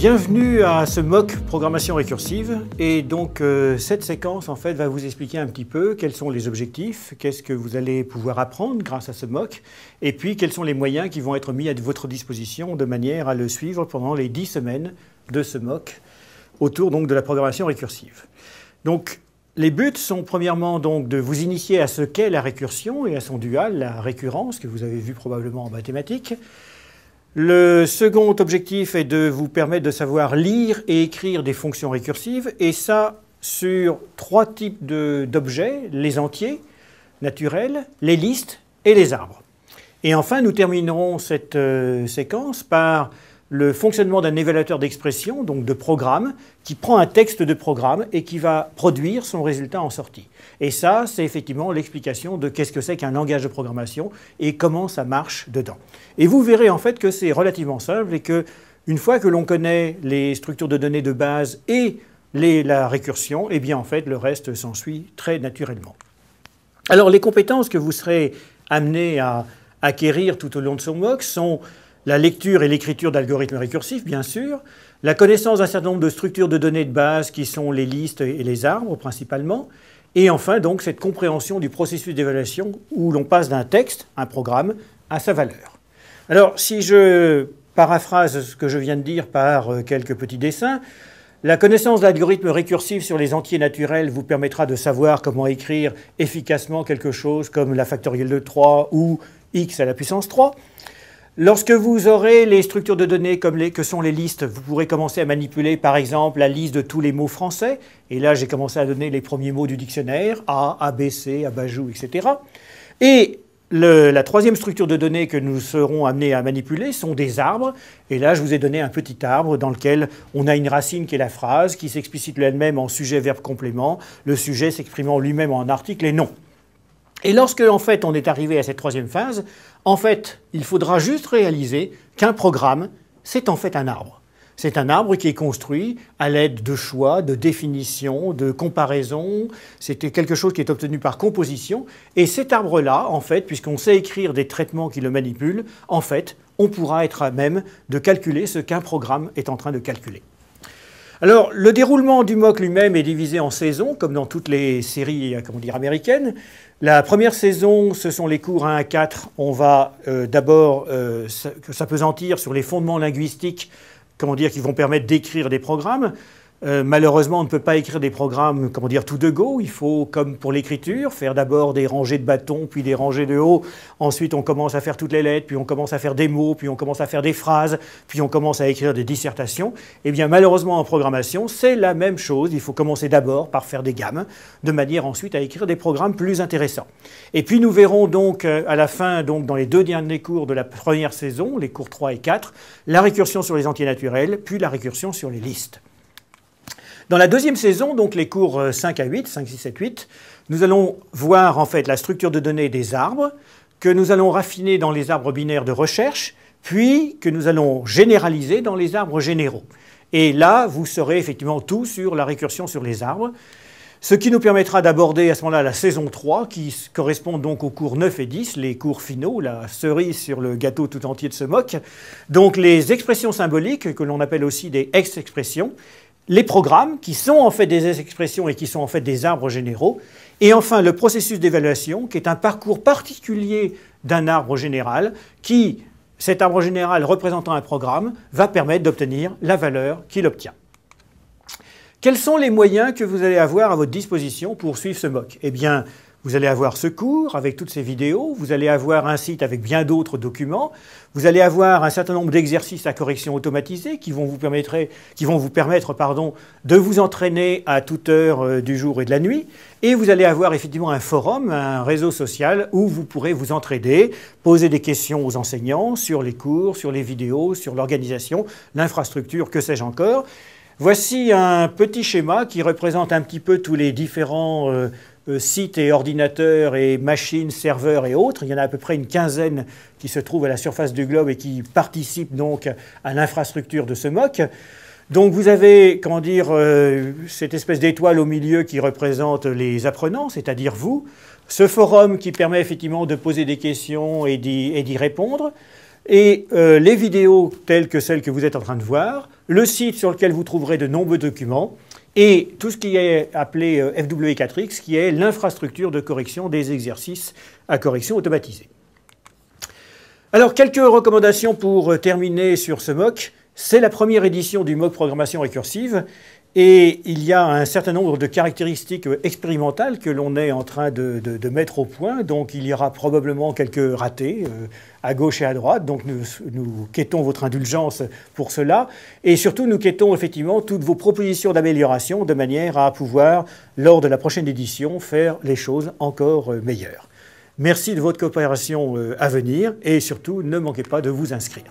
Bienvenue à ce MOOC programmation récursive et donc euh, cette séquence en fait va vous expliquer un petit peu quels sont les objectifs, qu'est-ce que vous allez pouvoir apprendre grâce à ce MOOC et puis quels sont les moyens qui vont être mis à votre disposition de manière à le suivre pendant les 10 semaines de ce MOOC autour donc de la programmation récursive. Donc les buts sont premièrement donc de vous initier à ce qu'est la récursion et à son dual, la récurrence que vous avez vu probablement en mathématiques. Le second objectif est de vous permettre de savoir lire et écrire des fonctions récursives, et ça sur trois types d'objets, les entiers, naturels, les listes et les arbres. Et enfin, nous terminerons cette euh, séquence par le fonctionnement d'un évaluateur d'expression, donc de programme, qui prend un texte de programme et qui va produire son résultat en sortie. Et ça, c'est effectivement l'explication de qu'est-ce que c'est qu'un langage de programmation et comment ça marche dedans. Et vous verrez en fait que c'est relativement simple et que une fois que l'on connaît les structures de données de base et la récursion, eh bien en fait le reste s'ensuit très naturellement. Alors les compétences que vous serez amené à acquérir tout au long de ce MOOC sont la lecture et l'écriture d'algorithmes récursifs, bien sûr, la connaissance d'un certain nombre de structures de données de base qui sont les listes et les arbres principalement, et enfin donc cette compréhension du processus d'évaluation où l'on passe d'un texte, un programme, à sa valeur. Alors si je paraphrase ce que je viens de dire par euh, quelques petits dessins, la connaissance d'algorithmes récursifs sur les entiers naturels vous permettra de savoir comment écrire efficacement quelque chose comme la factorielle de 3 ou x à la puissance 3. Lorsque vous aurez les structures de données comme les, que sont les listes, vous pourrez commencer à manipuler par exemple la liste de tous les mots français. Et là, j'ai commencé à donner les premiers mots du dictionnaire, A, ABC, Abajou, etc. Et la troisième structure de données que nous serons amenés à manipuler sont des arbres. Et là, je vous ai donné un petit arbre dans lequel on a une racine qui est la phrase, qui s'explicite elle-même en sujet, verbe, complément, le sujet s'exprimant lui-même en article et nom. Et lorsque, en fait, on est arrivé à cette troisième phase, en fait, il faudra juste réaliser qu'un programme, c'est en fait un arbre. C'est un arbre qui est construit à l'aide de choix, de définition, de comparaison. C'était quelque chose qui est obtenu par composition. Et cet arbre-là, en fait, puisqu'on sait écrire des traitements qui le manipulent, en fait, on pourra être à même de calculer ce qu'un programme est en train de calculer. Alors, le déroulement du MOC lui-même est divisé en saisons, comme dans toutes les séries euh, comment dire, américaines. La première saison, ce sont les cours 1 à 4. On va euh, d'abord euh, s'apesantir sur les fondements linguistiques comment dire, qui vont permettre d'écrire des programmes. Euh, malheureusement, on ne peut pas écrire des programmes, comment dire, tout de go. Il faut, comme pour l'écriture, faire d'abord des rangées de bâtons, puis des rangées de hauts. Ensuite, on commence à faire toutes les lettres, puis on commence à faire des mots, puis on commence à faire des phrases, puis on commence à écrire des dissertations. Eh bien, malheureusement, en programmation, c'est la même chose. Il faut commencer d'abord par faire des gammes, de manière ensuite à écrire des programmes plus intéressants. Et puis, nous verrons donc euh, à la fin, dans les deux derniers cours de la première saison, les cours 3 et 4, la récursion sur les entiers naturels, puis la récursion sur les listes. Dans la deuxième saison, donc les cours 5 euh, à 8, 5, 6, 7, 8, nous allons voir en fait la structure de données des arbres, que nous allons raffiner dans les arbres binaires de recherche, puis que nous allons généraliser dans les arbres généraux. Et là, vous saurez effectivement tout sur la récursion sur les arbres, ce qui nous permettra d'aborder à ce moment-là la saison 3, qui correspond donc aux cours 9 et 10, les cours finaux, la cerise sur le gâteau tout entier de ce moque, donc les expressions symboliques, que l'on appelle aussi des ex-expressions, les programmes qui sont en fait des expressions et qui sont en fait des arbres généraux, et enfin le processus d'évaluation qui est un parcours particulier d'un arbre général qui, cet arbre général représentant un programme, va permettre d'obtenir la valeur qu'il obtient. Quels sont les moyens que vous allez avoir à votre disposition pour suivre ce MOOC Eh bien, vous allez avoir ce cours avec toutes ces vidéos, vous allez avoir un site avec bien d'autres documents, vous allez avoir un certain nombre d'exercices à correction automatisée qui vont vous, qui vont vous permettre pardon, de vous entraîner à toute heure euh, du jour et de la nuit, et vous allez avoir effectivement un forum, un réseau social où vous pourrez vous entraider, poser des questions aux enseignants sur les cours, sur les vidéos, sur l'organisation, l'infrastructure, que sais-je encore. Voici un petit schéma qui représente un petit peu tous les différents... Euh, euh, sites et ordinateurs et machines, serveurs et autres. Il y en a à peu près une quinzaine qui se trouvent à la surface du globe et qui participent donc à l'infrastructure de ce MOC. Donc vous avez, comment dire, euh, cette espèce d'étoile au milieu qui représente les apprenants, c'est-à-dire vous, ce forum qui permet effectivement de poser des questions et d'y répondre, et euh, les vidéos telles que celles que vous êtes en train de voir, le site sur lequel vous trouverez de nombreux documents, et tout ce qui est appelé euh, FW4X, qui est l'infrastructure de correction des exercices à correction automatisée. Alors, quelques recommandations pour euh, terminer sur ce MOOC. C'est la première édition du MOOC programmation récursive et il y a un certain nombre de caractéristiques expérimentales que l'on est en train de, mettre au point. Donc il y aura probablement quelques ratés euh, à gauche et à droite. Donc nous, nous, quêtons votre indulgence pour cela. Et surtout, nous quêtons effectivement toutes vos propositions d'amélioration de manière à pouvoir, lors de la prochaine édition, faire les choses encore euh, meilleures. Merci de votre coopération euh, à venir et surtout, ne manquez pas de vous inscrire.